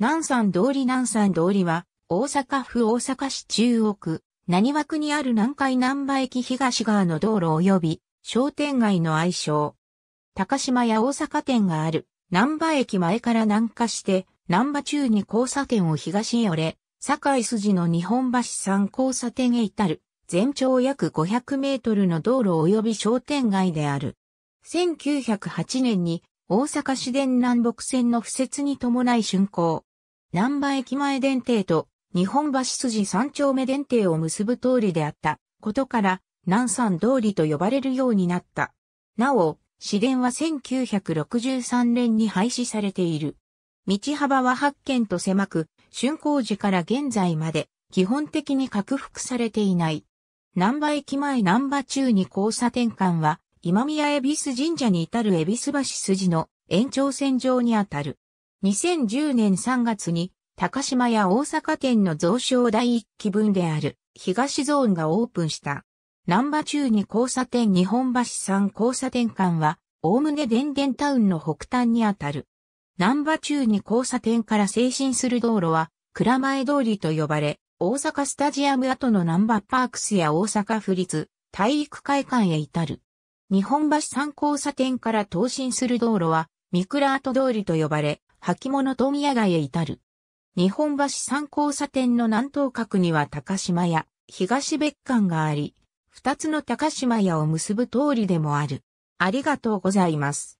南山通り南山通りは、大阪府大阪市中央区、何枠にある南海南波駅東側の道路及び、商店街の愛称。高島や大阪店がある、南波駅前から南下して、南波中に交差点を東へ折れ、堺筋の日本橋三交差点へ至る、全長約500メートルの道路及び商店街である。1908年に大阪市電南北線の布設に伴い竣工。南波駅前電停と日本橋筋三丁目電停を結ぶ通りであったことから、南山通りと呼ばれるようになった。なお、市電は1963年に廃止されている。道幅は8軒と狭く、竣工時から現在まで基本的に拡幅されていない。南波駅前南波中に交差点間は、今宮恵比寿神社に至る恵比寿橋筋の延長線上にあたる。2010年3月に高島や大阪店の増床第1期分である東ゾーンがオープンした。南波中に交差点日本橋3交差点間は、おおむね電電タウンの北端にあたる。南波中に交差点から精進する道路は、蔵前通りと呼ばれ、大阪スタジアム跡の南波パークスや大阪府立体育会館へ至る。日本橋3交差点から東進する道路は、三倉跡通りと呼ばれ、履物問屋街へ至る。日本橋三交差点の南東角には高島屋、東別館があり、二つの高島屋を結ぶ通りでもある。ありがとうございます。